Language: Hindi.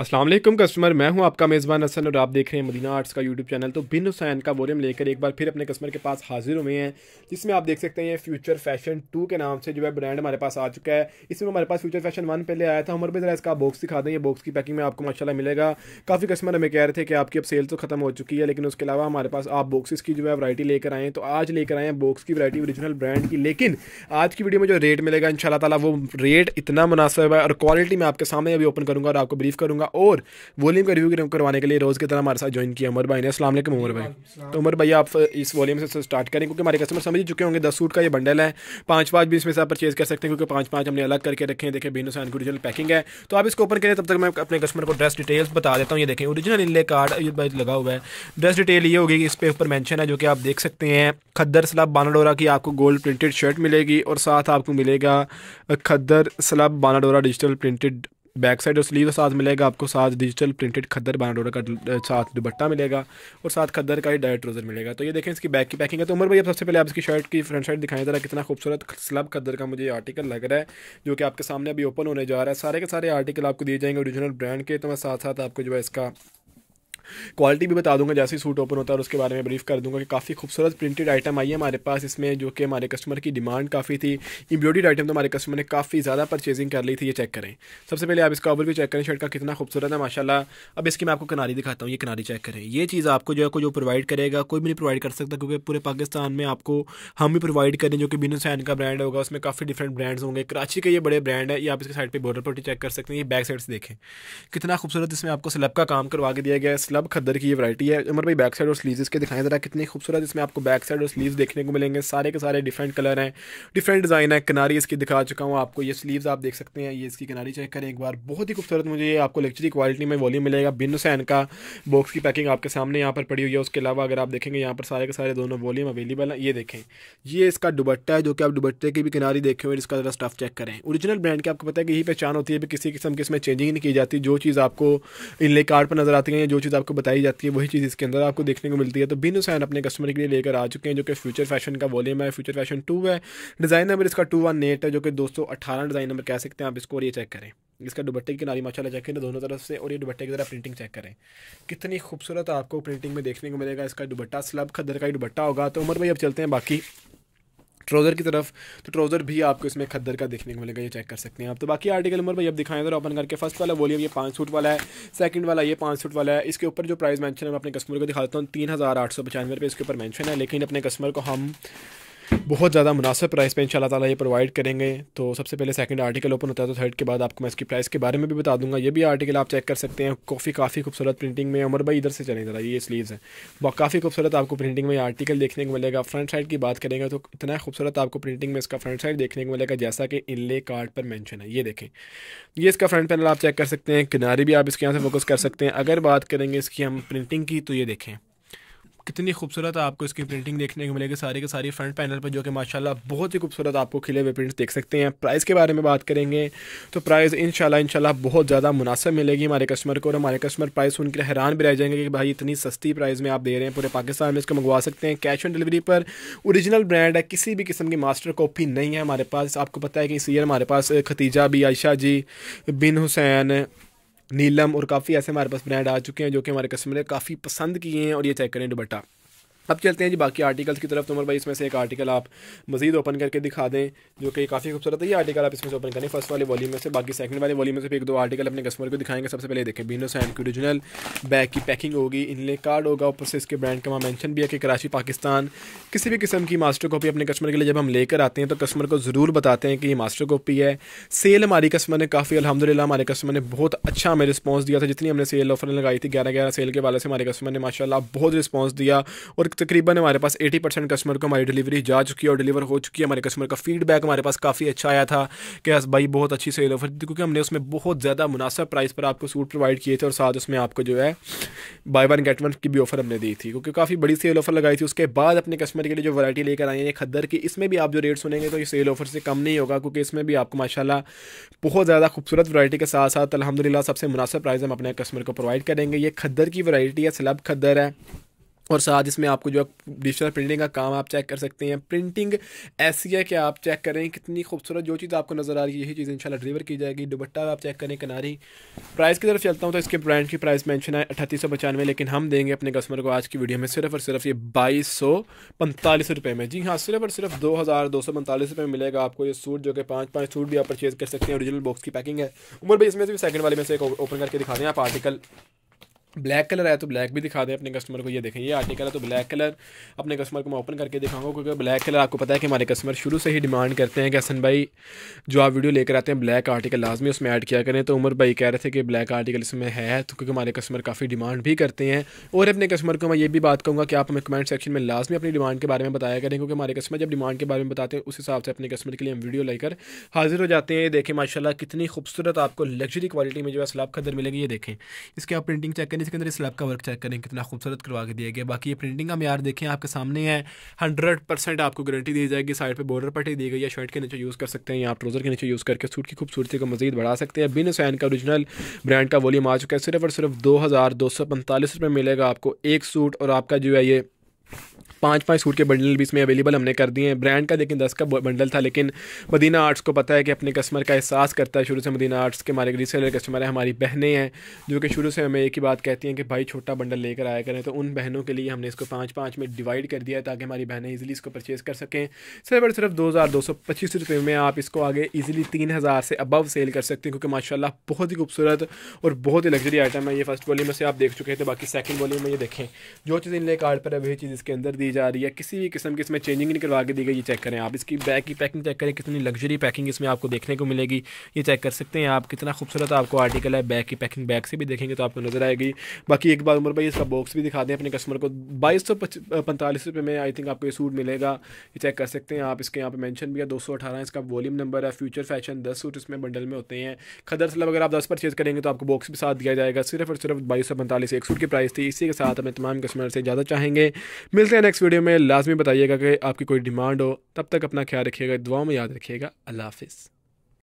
असलम कस्टमर मैं हूं आपका मेज़बान हसन और आप देख रहे हैं मदीना आर्ट्स का यूट्यूब चैनल तो बिन हुसैन का वॉल्यूम लेकर एक बार फिर अपने कस्टमर के पास हाजिर हुए हैं जिसमें आप देख सकते हैं फ्यूचर फैशन टू के नाम से जो है ब्रांड हमारे पास आ चुका है इसमें हमारे पास फ्यूचर फैशन वन पहले आया था हमारे भी ज़रा इसका बॉक्स दिखा दें ये बॉक्स की पैकिंग में आपको माशाला मिलेगा काफ़ी कस्टमर हमें कह रहे थे कि आपकी अब सेल तो खत्म हो चुकी है लेकिन उसके अलावा हमारे पास आप बॉक्स की जो है वरायटी लेकर आएँ तो आज लेकर आएँ बॉक्स की वरायटी ओरिजिनल ब्रांड की लेकिन आज की वीडियो में जो रेट मिलेगा इन ताला वो रेट इतना मुनासिब है और क्वालिटी मैं आपके सामने अभी ओपन करूँगा और आपको ब्रीफ करूँगा होगा और वॉल्यूम का रिव्यू करवाने के लिए रोज़ की तरह हमारे साथ ज्वाइन किया उमर भाई ने असल उमर भाई तो उमर भाई आप इस वॉल्यूम से स्टार्ट करें क्योंकि हमारे कस्टमर समझ चुके होंगे दस सूट का ये बंडल है पाँच पाँच बीस में से आप परचेज़ कर सकते हैं क्योंकि पाँच पाँच हमने अलग करके रखे हैं देखें बीनू सैन की ओरिजिनल पैकिंग है तो आप इसको ओपन करें तब तक मैं अपने कस्टमर को ड्रेस डिटेल्स बता देता हूँ ये देखें ओरिजिनल इनले कार्ड लगा हुआ है ड्रेस डिटेल ये होगी कि इस पर ऊपर मैंशन है जो कि आप देख सकते हैं खद्दर सलाब बानाडोरा की आपको गोल्ड प्रिंटेड शर्ट मिलेगी और साथ आपको मिलेगा खद्दर सलाब बानाडोरा डिजिटल प्रिंटेड बैक साइड और स्लीव साथ मिलेगा आपको साथ डिजिटल प्रिंटेड खद्दर बानाडोरा का साथ दुबट्टा मिलेगा और साथ खद्दर का ही डायरेक्ट ट्रोजर मिलेगा तो ये देखें इसकी बैक की पैकिंग है तो उम्र भाई सबसे पहले आप इसकी शर्ट की फ्रंट साइड दिखाएं ज़रा कितना खूबसूरत स्लब खद्दर का मुझे आर्टिकल लग रहा है जो कि आपके सामने अभी ओपन होने जा रहा है सारे के सारे आर्टिकल आपको दिए जाएंगे ओरिजिनल ब्रांड के तो मैं साथ साथ आपको जो है इसका क्वालिटी भी बता दूंगा जैसे ही सूट ओपन होता है और उसके बारे में ब्रीफ कर दूंगा कि काफ़ी खूबसूरत प्रिंटेड आइटम आई है हमारे पास इसमें जो कि हमारे कस्टमर की डिमांड काफ़ी थी इंब्रॉडीड आइटम तो हमारे कस्टमर ने काफ़ी ज़्यादा परचेजिंग कर ली थी ये चेक करें सबसे पहले आप इसका ओवर भी चेक करें शर्ट का कितना खूबसूरत है माशाला अब इसकी मैं आपको किनारी दिखाता हूँ ये किनारी चेक करें ये चीज़ आपको जो है जो प्रोवाइड करेगा कोई भी नहीं प्रोवाइड कर सकता क्योंकि पूरे पाकिस्तान में आपको हम भी प्रोवाइड करें जो कि बिनू सैन का ब्रांड होगा उसमें काफ़ी डिफरेंट ब्रांड्स होंगे कराची के ये बड़े ब्रांड है ये आप इसके साइड पर बॉर्डर पर चेक कर सकते हैं ये बैक साइड से देखें कितना खूबसूरत इसमें आपको स्लब का काम करवा के दिया गया है स्लब खद्दर की ये वैरायटी है उमर भाई बैक साइड और स्लीव्स इसके दिखाएं ज़रा कितनी खूबसूरत इसमें आपको बैक साइड और स्लीव देखने को मिलेंगे सारे के सारे डिफरेंट कलर हैं डिफरेंट डिज़ाइन है किनारी इसकी दिखा चुका हूँ आपको ये स्लीव आप देख सकते हैं ये इसकी किनारी चेक करें एक बार बहुत ही खूबसूरत मुझे ये आपको लग्जरी क्वालिटी में वॉल्यूम मिलेगा बिन हुसैन का बॉक्स की पैकिंग आपके सामने यहाँ पर पड़ी हुई है उसके अलावा अगर आप देखेंगे यहाँ पर सारे के सारे दोनों वॉल्यूम अवेलेबल है ये देखें ये इसका दुबट्टा है जो कि आप दुबट्टे की भी किनारी देखें और इसका ज़रा स्टफ चेक करें ओरिजिनल ब्रांड की आपको पता है कि यही पहचान होती है किसी किस्म की इसमें चेंजिंग नहीं की जाती जो चीज़ आपको इनले कार्ड पर नज़र आती है जो चीज़ आप आपको बताई जाती है वही चीज़ इसके अंदर आपको देखने को मिलती है तो बिन हुसैन अपने कस्टमर के लिए लेकर आ चुके हैं जो कि फ्यूचर फैशन का वॉल्यूम है फ्यूचर फैशन टू है डिज़ाइन नंबर इसका टू वन एट है जो कि दो सौ अठारह डिज़ाइन नंबर कह सकते हैं आप इसको और ये चेक करें इसका दुबट्टे की नारी माशाला चेक करें दोनों तरफ से और ये दुबट्टे की तरह प्रिंटिंग चेक करें कितनी खूबसूरत आपको प्रिंटिंग में देखने को मिलेगा इसका दुबट्टा स्लब खदर का ही दुबट्टा होगा तो उम्र भाई अब चलते हैं बाकी ट्राउज़र की तरफ तो ट्राउज़र भी आपको इसमें खद्दर का देखने को मिलेगा ये चेक कर सकते हैं आप तो बाकी आर्टिकल नंबर भाई अब दिखाएं इधर ओपन करके फर्स्ट वाला वॉल्यूम ये पाँच सूट वाला है सेकंड वाला ये पाँच सूट वाला है इसके ऊपर जो प्राइस मेंशन है मैं अपने कस्टमर को दिखाता हूँ तीन हज़ार आठ सौ पचानवे रुपये इसके ऊपर मैंशन है लेकिन अपने कस्टमर को हम बहुत ज़्यादा मुनासिब प्राइस पे इन शाला ये प्रोवाइड करेंगे तो सबसे पहले सेकंड आर्टिकल ओपन होता है तो थर्ड के बाद आपको मैं इसकी प्राइस के बारे में भी बता दूंगा ये भी आर्टिकल आप चेक कर सकते हैं काफ़ी काफ़ी खूबसूरत प्रिंटिंग में अमर भाई इधर से चले ज़रा ये है हैं काफ़ी खूबसूरत आपको प्रिंटिंग में आर्टिकल देखने को मिलेगा फ्रंट साइड की बात करेंगे तो इतना खूबसूरत आपको प्रिंटिंग में इसका फ्रंट साइड देखने को मिलेगा जैसा कि इनले कार्ड पर मैंशन है ये देखें ये इसका फ्रंट पैनल आप चेक कर सकते हैं किनारे भी आप इसके यहाँ से फोकस कर सकते हैं अगर बात करेंगे इसकी हम प्रिंटिंग की तो ये देखें कितनी खूबसूरत आपको इसकी प्रिंटिंग देखने को मिलेगी सारे के सारी फ्रंट पैनल पर जो कि माशाल्लाह बहुत ही खूबसूरत आपको खिले हुए प्रिंट्स देख सकते हैं प्राइस के बारे में बात करेंगे तो प्राइस इन शाला बहुत ज़्यादा मुनासिब मिलेगी हमारे कस्टमर को और हमारे कस्टमर प्राइस उनके लिए हैरान भी रह जाएंगे कि भाई इतनी सस्ती प्राइस में आप दे रहे हैं पूरे पाकिस्तान में इसको मंगवा सकते हैं कैश ऑन डिलीवरी पर औरिजिनल ब्रांड है किसी भी किस्म की मास्टर कॉपी नहीं है हमारे पास आपको पता है कि इस ईयर हमारे पास खतीजा भी आयशा जी बिन हुसैन नीलम और काफ़ी ऐसे हमारे पास ब्रांड आ चुके हैं जो कि हमारे कस्टमर ने काफ़ी पसंद किए हैं और ये चेक करें दुबट्टा अब चलते हैं जी बाकी आर्टिकल्स की तरफ तो उमर भाई इसमें से एक आर्टिकल आप मजीद ओपन करके दिखा दें जो कि काफ़ी खूबसूरत है ये आर्टिकल आप इसमें से ओपन करें फर्स्ट वाले वॉल्यूम में से बाकी सेकंड वाले वॉल्यूम में से भी एक दो आर्टिकल अपने कस्टमर को दिखाएंगे सबसे पहले देखें बीनो सैन की ओरिजिनल बैग की पैकिंग होगी इनले कार्ड होगा ऊपर से इसके ब्रांड का वहाँ मैंशन भी है कि कराची पाकिस्तान किसी भी किस्म की मास्टर कॉपी अपने कस्टमर के लिए जब हम लेकर आते हैं तो कस्टमर को ज़रूर बताते हैं कि ये मास्टर कॉपी है सेल हमारी कस्टमर ने काफ़ी अलहमदिल्ला हमारे कस्टमर ने बहुत अच्छा हमें रिस्पॉन्स दिया था जितनी हमने सेल ऑफर लगाई थी ग्यारह ग्यारह सेल के वाले से हमारे कस्टमर ने माशाला बहुत रिस्पॉस दिया और तकरीबन हमारे पास 80 परसेंट कस्टमर को हमारी डिलीवरी जा चुकी है और डिलीवर हो चुकी है हमारे कस्टमर का फीडबैक हमारे पास काफ़ी अच्छा आया था कि हस हाँ, भाई बहुत अच्छी सेल ऑफर थी क्योंकि हमने उसमें बहुत ज़्यादा मुनासब प्राइस पर आपको सूट प्रोवाइड किए थे और साथ उसमें आपको जो है बाई वन गेट वन की भी ऑफर हमने दी थी क्योंकि काफ़ी बड़ी सेल ऑफर लगाई थी उसके बाद अपने कस्टमर के लिए जो वैराइटी लेकर आई है खद्दर की इसमें भी आप जो रेट सुनेंगे तो ये सेल ऑफर से कम नहीं होगा क्योंकि इसमें भी आपको माशाला बहुत ज़्यादा खूबसूरत वरायटी के साथ साथ अलहमदिल्ला सबसे मुनासब प्राइस हम अपने कस्टमर को प्रोवाइड करेंगे ये खद्दर की वैराइटी है स्लब खद्दर है और साथ इसमें आपको जो है डिजिटल प्रिंटिंग का काम आप चेक कर सकते हैं प्रिंटिंग ऐसी है कि आप चेक करें कितनी खूबसूरत जो चीज़ आपको नज़र आ रही है यही चीज़ इंशाल्लाह डिलीवर की जाएगी दुबट्टा आप चेक करें किनारी प्राइस की तरफ चलता हूँ तो इसके ब्रांड की प्राइस मेंशन है अठतीस सौ पचानवे लेकिन हम देंगे अपने कस्टमर को आज की वीडियो में सिर्फ और सिर्फ ये बाईस सौ पैंतालीस रुपये में जी हाँ सिर्फ और सिर्फ दो हज़ार दो सौ पैंतालीस रुपये में मिलेगा आपको ये सूट जो कि पाँच पाँच सूट भी आप परचेज़ कर सकते हैं ओरिजिनल बॉक्स की पैकिंग है उम्र भाई इसमें से भी सेकंड वाले में से ओपन करके दिखा दें आप आर्टिकल ब्लैक कलर है तो ब्लैक भी दिखा दें अपने कस्टमर को ये देखें ये आर्टिकल है तो ब्लैक कलर अपने कस्टमर को मैं ओपन करके दिखाऊंगा क्योंकि ब्लैक कलर आपको पता है कि हमारे कस्टमर शुरू से ही डिमांड करते हैं कि हसन भाई जो आप वीडियो लेकर आते हैं ब्लैक आर्टिकल लाजमी उसमें ऐड किया करें तो उमर भाई कह रहे थे कि ब्लैक आर्टिकल इसमें है तो क्योंकि हमारे कस्टमर काफ़ी डिमांड भी करते हैं और अपने कस्टमर को मैं ये भी बात कहूँगा कि आप हमें कमेंट सेक्शन में लाजमी अपनी डिमांड के बारे में बताया करें क्योंकि हमारे कस्टमर जब डिमांड के बारे में बताते हैं उस हिसाब से अपने कस्टमर के लिए हम वीडियो लेकर हाजिर हो जाते हैं ये देखें माशाला कितनी खूबसूरत आपको लग्जरी क्वालिटी में जो है सलाब खदर मिलेगी ये देखें इसके आप प्रिंटिंग चेक करें जिसके अंदर इस का वर्क चेक करें कितना खूबसूरत करवा के दिया गया बाकी ये प्रिंटिंग का मैार देखें आपके सामने है हंड्रेड परसेंट आपको गारंटी दी जाएगी साइड पर बॉर्डर पट्टी दी गई है शर्ट के नीचे यूज़ कर सकते हैं या ट्रोज़र के नीचे यूज़ करके सूट की खूबसूरती को मजीद बढ़ा सकते हैं बिन सैन का ओरिजिनल ब्रांड का वॉल्यूम आ चुका है सिर्फ और सिर्फ दो हज़ार दो सौ पैंतालीस रुपये मिलेगा आपको एक सूट और आपका जो है ये पाँच पाँच सूट के बंडल भी इसमें अवेलेबल हमने कर दिए हैं ब्रांड का लेकिन दस का बंडल था लेकिन मदीना आर्ट्स को पता है कि अपने कस्टमर का एहसास करता है शुरू से मदीना आर्ट्स के हमारे रीसेलर कस्टमर हैं हमारी बहनें हैं जो कि शुरू से हमें एक ही बात कहती हैं कि भाई छोटा बंडल लेकर आया करें तो उन बहनों के लिए हमने इसको पाँच पाँच में डिवाइड कर दिया है ताकि हमारी बहनें ईजिली इसको परचेज़ कर सकें सिर्फ और सिर्फ दो हज़ार दो सौ पच्चीस रुपये में आप इसको आगे ईजिली तीन हज़ार से अबव सेल कर सकते हैं क्योंकि माशाला बहुत ही खूबसूरत और बहुत ही लग्जरी आइटम है ये फर्स्ट वॉल्यूम में से आप देख चुके थे तो बाकी सेकेंड वॉल्यूम में ये देखें जो चीज़ इनके कार्ड पर है वही चीज़ इसके अंदर दी जा रही है किसी भी किस्म की इसमें चेंजिंग नहीं करवा के दी गई ये चेक करें आप इसकी बैग की पैकिंग चेक करें कितनी लग्जरी पैकिंग इसमें आपको देखने को मिलेगी ये चेक कर सकते हैं आप कितना खूबसूरत आपको आर्टिकल है बैग की पैकिंग बैग से भी देखेंगे तो आपको नज़र आएगी बाकी एक बार उम्र भाई इसका बॉक्स भी दिखा दें अपने कस्टमर को बाईस सौ पैंतालीस रुपये में आई थिंक आपको ये सूट मिलेगा ये चेक कर सकते हैं आप इसके यहाँ पर मैंशन भी है दो सौ अठारह इसका वॉल्यूम नंबर है फ्यूचर फैशन दस सूट इसमें बंडल में होते हैं खदर सलब अगर आप दस परचेज़ करेंगे तो आपको बॉक्स भी साथ दिया जाएगा सिर्फ और सिर्फ बाईस सौ पैंतालीस एक सूट की प्राइस थी इसी के साथ हमें तमाम कस्टमर से ज़्यादा चाहेंगे मिलते हैं नेक्स्ट वीडियो में लाजमी बताइएगा कि आपकी कोई डिमांड हो तब तक अपना ख्याल रखिएगा दुआओं में याद रखिएगा अल्लाह हाफिज़